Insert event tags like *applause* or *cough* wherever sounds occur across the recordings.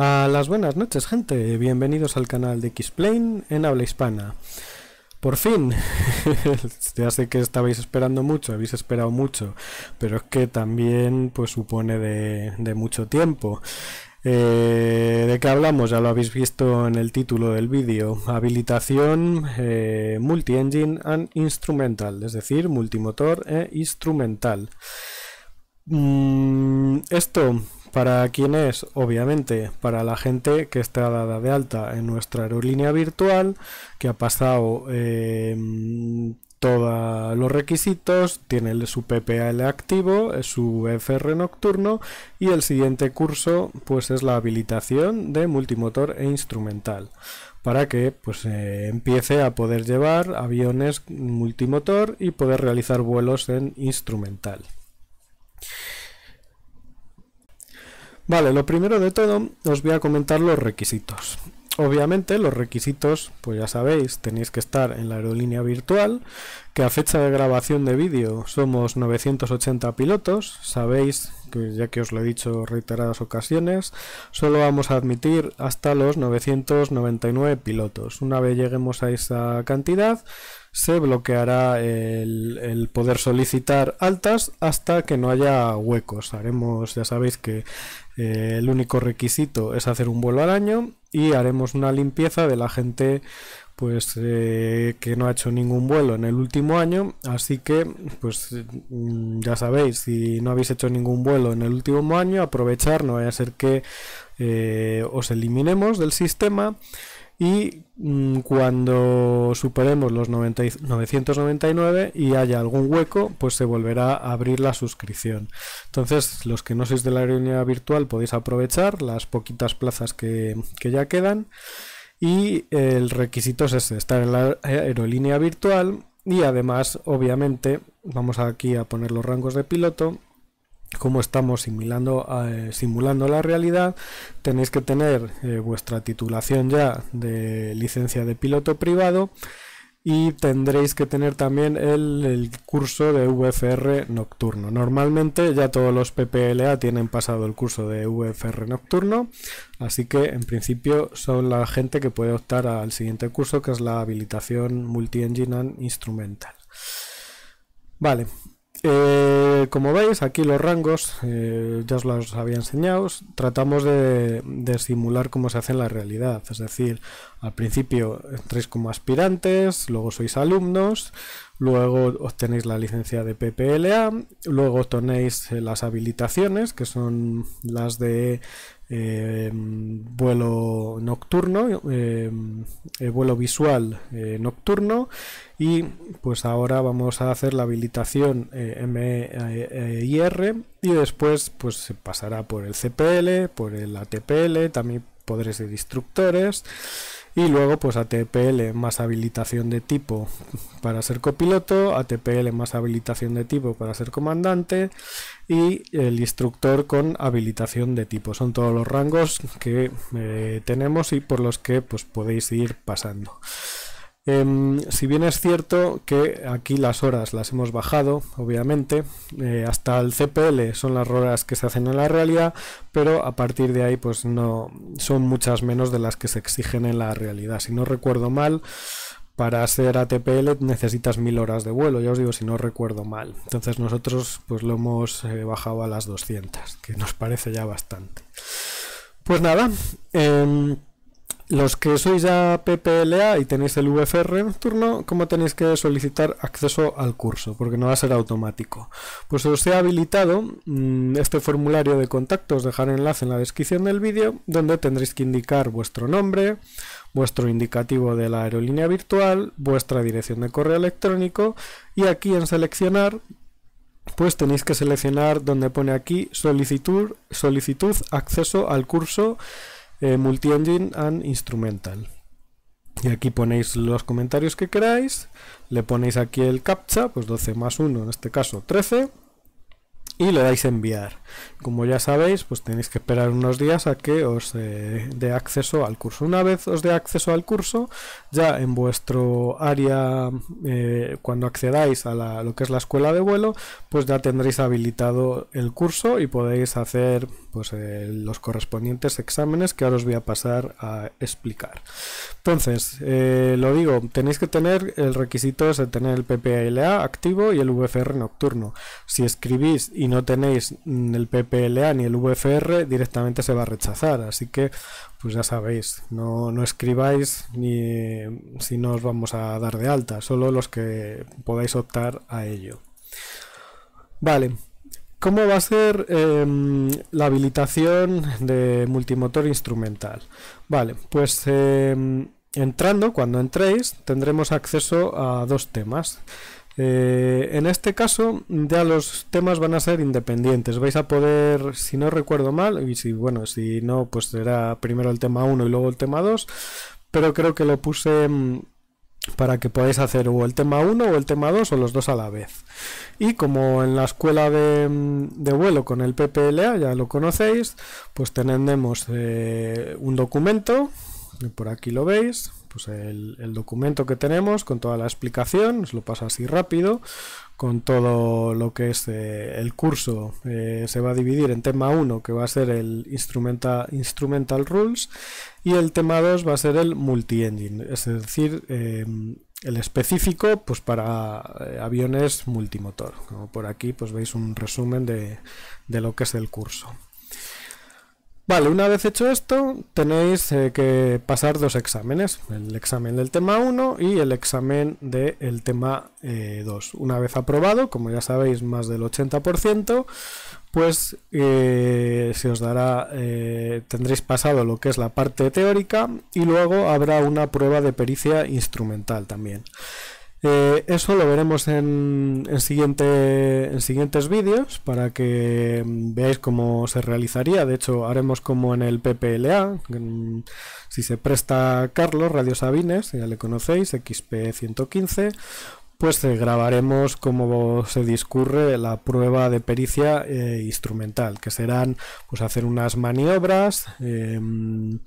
A las buenas noches, gente. Bienvenidos al canal de Xplane en habla hispana. Por fin, *laughs* ya sé que estabais esperando mucho, habéis esperado mucho, pero es que también pues supone de, mucho tiempo. Eh, ¿De qué hablamos? Ya lo habéis visto en el título del vídeo. Habilitación eh, multi-engine and instrumental, es decir, multimotor e instrumental. Mm, esto ¿Para quién Obviamente, para la gente que está dada de alta en nuestra aerolínea virtual, que ha pasado em, todos los requisitos, tiene su PPL activo, su FR nocturno y el siguiente curso pues es la habilitación de multimotor e instrumental para que pues empiece a poder llevar aviones multimotor y poder realizar vuelos en instrumental. Vale, lo primero de todo os voy a comentar los requisitos. Obviamente los requisitos, pues ya sabéis, tenéis que estar en la aerolínea virtual, que a fecha de grabación de vídeo somos 980 pilotos, sabéis que ya que os lo he dicho reiteradas ocasiones, solo vamos a admitir hasta los 999 pilotos. Una vez lleguemos a esa cantidad, se bloqueará el, poder solicitar altas hasta que no haya huecos. Haremos, ya sabéis que eh, el único requisito es hacer un vuelo al año y haremos una limpieza de la gente pues eh, que no ha hecho ningún vuelo en el último año así que pues mm, ya sabéis si no habéis hecho ningún vuelo en el último año aprovechar no vaya a ser que eh, os eliminemos del sistema y mm, cuando superemos los 999 y haya algún hueco, pues se volverá a abrir la suscripción. Entonces, los que no sois de la aerolínea virtual podéis aprovechar las poquitas plazas que, ya quedan. Y el requisito es estar en la aerolínea virtual y además, obviamente, vamos aquí a poner los rangos de piloto como estamos simulando, eh, simulando la realidad, tenéis que tener eh, vuestra titulación ya de licencia de piloto privado y tendréis que tener también el, el, curso de VFR nocturno. Normalmente ya todos los PPLA tienen pasado el curso de VFR nocturno, así que en principio son la gente que puede optar al siguiente curso que es la habilitación Multi-Engine Instrumental. Vale, eh, como veis, aquí los rangos, eh, ya os los había enseñado, tratamos de, simular cómo se hace en la realidad. Es decir, al principio entréis como aspirantes, luego sois alumnos, luego obtenéis la licencia de PPLA, luego tenéis eh, las habilitaciones, que son las de eh, vuelo nocturno, eh, eh, vuelo visual nocturno y pues ahora vamos a hacer la habilitación MIR e y después pues se pasará por el CPL, por el ATPL, también poderes de destructores. Y luego pues ATPL más habilitación de tipo para ser copiloto, ATPL más habilitación de tipo para ser comandante y el instructor con habilitación de tipo. Son todos los rangos que eh, tenemos y por los que pues podéis ir pasando. Em, si bien es cierto que aquí las horas las hemos bajado, obviamente, eh, hasta el CPL son las horas que se hacen en la realidad, pero a partir de ahí pues no son muchas menos de las que se exigen en la realidad. Si no recuerdo mal, para ser ATPL necesitas mil horas de vuelo, ya os digo si no recuerdo mal. Entonces nosotros pues lo hemos eh, bajado a las 200, que nos parece ya bastante. Pues nada, em, los que sois ya PPLA y tenéis el VFR en turno, ¿cómo tenéis que solicitar acceso al curso? Porque no va a ser automático. Pues os he habilitado mm, este formulario de contacto, os dejaré enlace en la descripción del vídeo, donde tendréis que indicar vuestro nombre, vuestro indicativo de la aerolínea virtual, vuestra dirección de correo electrónico y aquí en seleccionar pues tenéis que seleccionar donde pone aquí solicitud, solicitud acceso al curso eh, multi-engine and instrumental. Y aquí ponéis los comentarios que queráis, le ponéis aquí el captcha, pues 12 más 1, en este caso 13, y le dais enviar. Como ya sabéis, pues tenéis que esperar unos días a que os eh, dé acceso al curso. Una vez os dé acceso al curso, ya en vuestro área, eh, cuando accedáis a lo que es la escuela de vuelo, pues ya tendréis habilitado el curso y podéis hacer pues, eh, los correspondientes exámenes que ahora os voy a pasar a explicar. Entonces, eh, lo digo, tenéis que tener el requisito de tener el PPLA activo y el VFR nocturno. Si escribís y no tenéis mm, el PPLA ni el VFR, directamente se va a rechazar. Así que, pues ya sabéis, no, no escribáis ni si no os vamos a dar de alta, solo los que podáis optar a ello. Vale, ¿Cómo va a ser em, la habilitación de multimotor instrumental? Vale, pues em, entrando, cuando entréis, tendremos acceso a dos temas. Eh, en este caso ya los temas van a ser independientes. Vais a poder, si no recuerdo mal, y si bueno, si no, pues será primero el tema 1 y luego el tema 2, pero creo que lo puse em, para que podáis hacer o el tema 1 o el tema 2 o los dos a la vez. Y como en la escuela de, vuelo con el PPLA ya lo conocéis, pues tenemos eh, un documento, por aquí lo veis, pues, el, documento que tenemos con toda la explicación, os lo paso así rápido, con todo lo que es eh, el curso, eh, se va a dividir en tema 1 que va a ser el instrumenta, Instrumental Rules y el tema 2 va a ser el Multi-Engine, es decir, em, el específico pues para eh, aviones multimotor. Como por aquí pues veis un resumen de, de lo que es el curso. Vale, una vez hecho esto, tenéis eh, que pasar dos exámenes, el examen del tema 1 y el examen del eh, tema 2. Eh, una vez aprobado, como ya sabéis, más del 80%, pues se os dará, tendréis pasado lo que es la parte teórica y luego habrá una prueba de pericia instrumental también. Eh, eso lo veremos en, siguientes vídeos para que veáis cómo se realizaría. De hecho, haremos como en el PPLA. Si se presta Carlos, Radio Sabines, ya le conocéis, XP115, pues eh, grabaremos cómo se discurre la prueba de pericia eh, instrumental, que serán pues hacer unas maniobras em,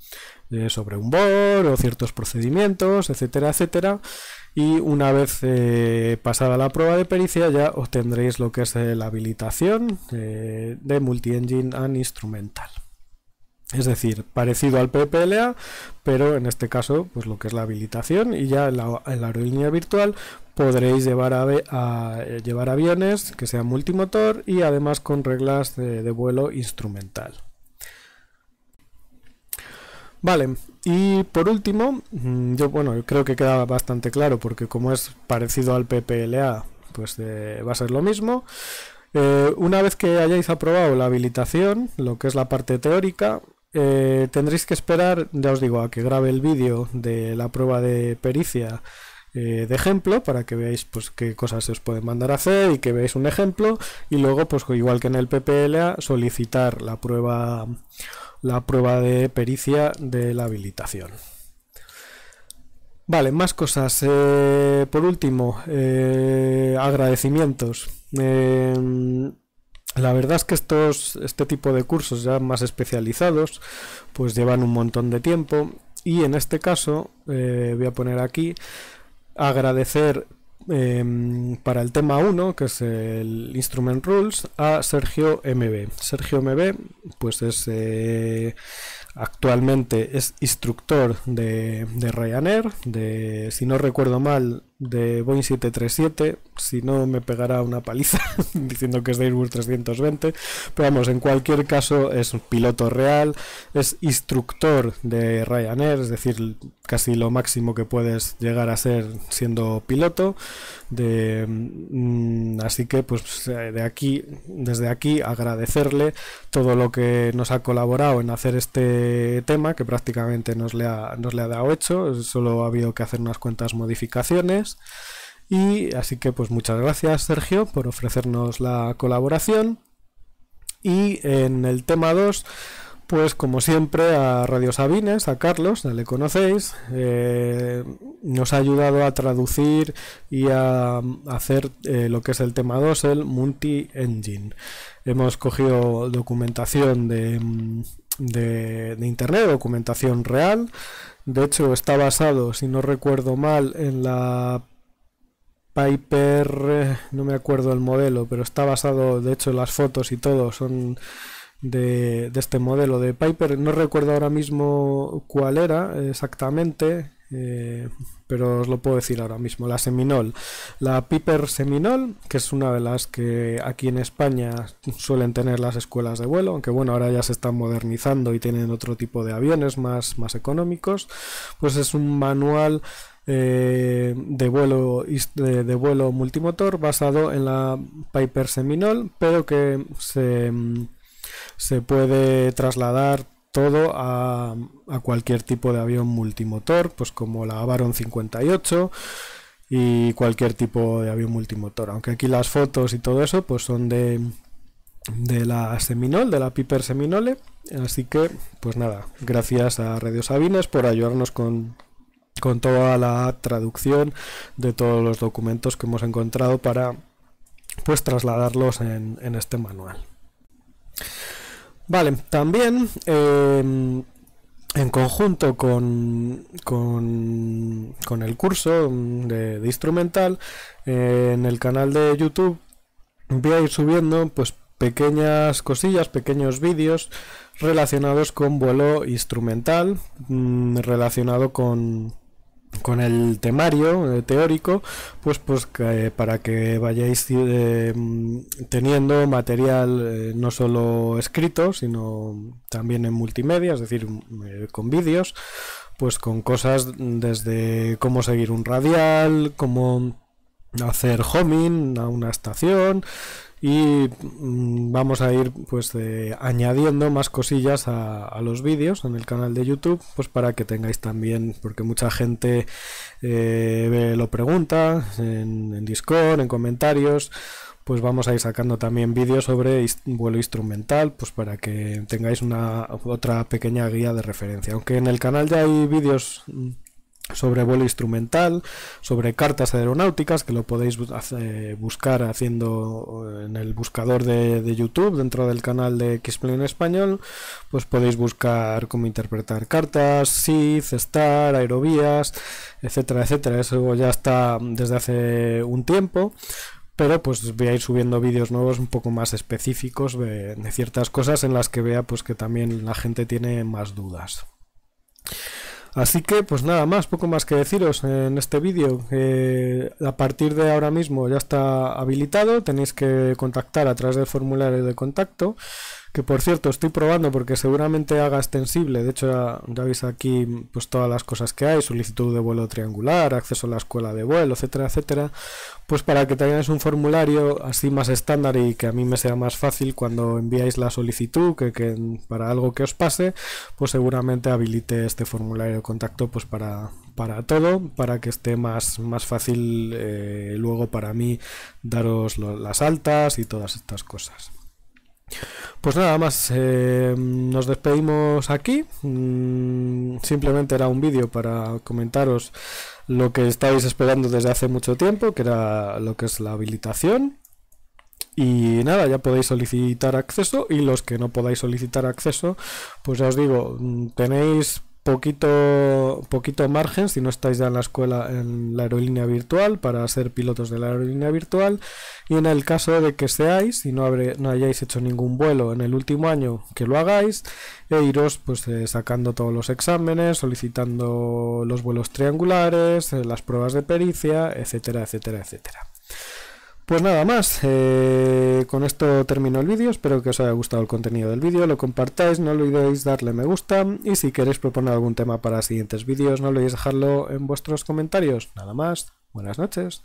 sobre un bor o ciertos procedimientos, etcétera, etcétera y una vez eh, pasada la prueba de pericia ya obtendréis lo que es eh, la habilitación eh, de multi-engine and instrumental. Es decir, parecido al PPLA, pero en este caso, pues lo que es la habilitación y ya en la, aerolínea virtual podréis llevar, a, aviones que sean multimotor y además con reglas de vuelo instrumental. Vale, y por último, mm, yo bueno, creo que queda bastante claro porque como es parecido al PPLA, pues eh, va a ser lo mismo. Eh, una vez que hayáis aprobado la habilitación, lo que es la parte teórica, eh, tendréis que esperar, ya os digo, a que grabe el vídeo de la prueba de pericia eh, de ejemplo para que veáis pues qué cosas se os pueden mandar a hacer y que veáis un ejemplo y luego pues igual que en el PPLA solicitar la prueba la prueba de pericia de la habilitación. Vale, más cosas. Eh, por último, eh, agradecimientos. la verdad es que estos, este tipo de cursos ya más especializados, pues llevan un montón de tiempo. Y en este caso, voy a poner aquí, agradecer em, para el tema 1, que es el Instrument Rules, a Sergio MB. Sergio MB, pues es eh, actualmente es instructor de, de Ryanair, de, si no recuerdo mal, de Boeing 737, si no me pegará una paliza *laughs* diciendo que es de Airbus 320, pero vamos, en cualquier caso es un piloto real, es instructor de Ryanair, es decir, casi lo máximo que puedes llegar a ser siendo piloto, mm, así que pues de aquí, desde aquí agradecerle todo lo que nos ha colaborado en hacer este tema, que prácticamente nos nos le ha dado hecho, solo ha habido que hacer unas cuantas modificaciones, y así que pues muchas gracias Sergio por ofrecernos la colaboración. Y en el tema 2 pues como siempre a Radio Sabines, a Carlos, ya le conocéis, eh, nos ha ayudado a traducir y a, hacer eh, lo que es el tema 2, el multi-engine. Hemos cogido documentación de, de, de, internet, documentación real. De hecho está basado, si no recuerdo mal, en la Piper, no me acuerdo el modelo, pero está basado, de hecho las fotos y todo son de, este modelo de Piper. No recuerdo ahora mismo cuál era exactamente. Eh, pero os lo puedo decir ahora mismo, la Seminol, la Piper Seminol, que es una de las que aquí en España suelen tener las escuelas de vuelo, aunque bueno, ahora ya se están modernizando y tienen otro tipo de aviones más, más económicos, pues es un manual eh, de, vuelo, de, de, vuelo multimotor basado en la Piper Seminol, pero que se mm, se puede trasladar todo a, cualquier tipo de avión multimotor, pues como la Baron 58 y cualquier tipo de avión multimotor. Aunque aquí las fotos y todo eso pues son de, de la Seminole, de la Piper Seminole. Así que, pues nada, gracias a Radio Sabines por ayudarnos con, toda la traducción de todos los documentos que hemos encontrado para pues trasladarlos en este manual. Vale, también em, en conjunto con, con, el curso de, instrumental, eh, en el canal de YouTube voy a ir subiendo pues pequeñas cosillas, pequeños vídeos relacionados con vuelo instrumental, mm, relacionado con, con el temario eh, teórico, pues, pues eh, para que vayáis eh, mm, teniendo material no solo escrito, sino también en multimedia, es decir, mm, con vídeos, pues con cosas desde cómo seguir un radial, cómo hacer homing a una estación y mm, vamos a ir pues añadiendo más cosillas a, los vídeos en el canal de YouTube pues para que tengáis también porque mucha gente eh, lo pregunta en, en, Discord en comentarios pues vamos a ir sacando también vídeos sobre vuelo instrumental pues para que tengáis una otra pequeña guía de referencia aunque en el canal ya hay vídeos mm, sobre vuelo instrumental, sobre cartas aeronáuticas, que lo podéis buscar haciendo eh, en el buscador de, YouTube, dentro del canal de Xplay en español, pues podéis buscar cómo interpretar cartas, SID, STAR, aerovías, etcétera, etcétera. Eso ya está desde hace un tiempo pero pues voy a ir subiendo vídeos nuevos un poco más específicos de, de, ciertas cosas en las que vea pues que también la gente tiene más dudas. Así que pues nada más, poco más que deciros en este vídeo. a partir de ahora mismo ya está habilitado, tenéis que contactar a través del formulario de contacto que por cierto estoy probando porque seguramente haga extensible, de hecho ya, veis aquí pues todas las cosas que hay, solicitud de vuelo triangular, acceso a la escuela de vuelo, etcétera, etcétera, pues para que tengáis un formulario así más estándar y que a mí me sea más fácil cuando enviáis la solicitud, que, para algo que os pase, pues seguramente habilite este formulario de contacto pues para, para todo, para que esté más, más fácil eh, luego para mí daros las altas y todas estas cosas. Pues nada más, eh, nos despedimos aquí. Mm, simplemente era un vídeo para comentaros lo que estáis esperando desde hace mucho tiempo, que era lo que es la habilitación. Y nada, ya podéis solicitar acceso y los que no podáis solicitar acceso, pues ya os digo, mm, tenéis poquito, poquito margen si no estáis ya en la escuela en la aerolínea virtual para ser pilotos de la aerolínea virtual y en el caso de que seáis y no, no hayáis hecho ningún vuelo en el último año que lo hagáis e iros pues eh, sacando todos los exámenes solicitando los vuelos triangulares eh, las pruebas de pericia etcétera etcétera etcétera pues nada más, eh, con esto termino el vídeo, espero que os haya gustado el contenido del vídeo, lo compartáis, no olvidéis darle me gusta y si queréis proponer algún tema para siguientes vídeos no olvidéis dejarlo en vuestros comentarios. Nada más, buenas noches.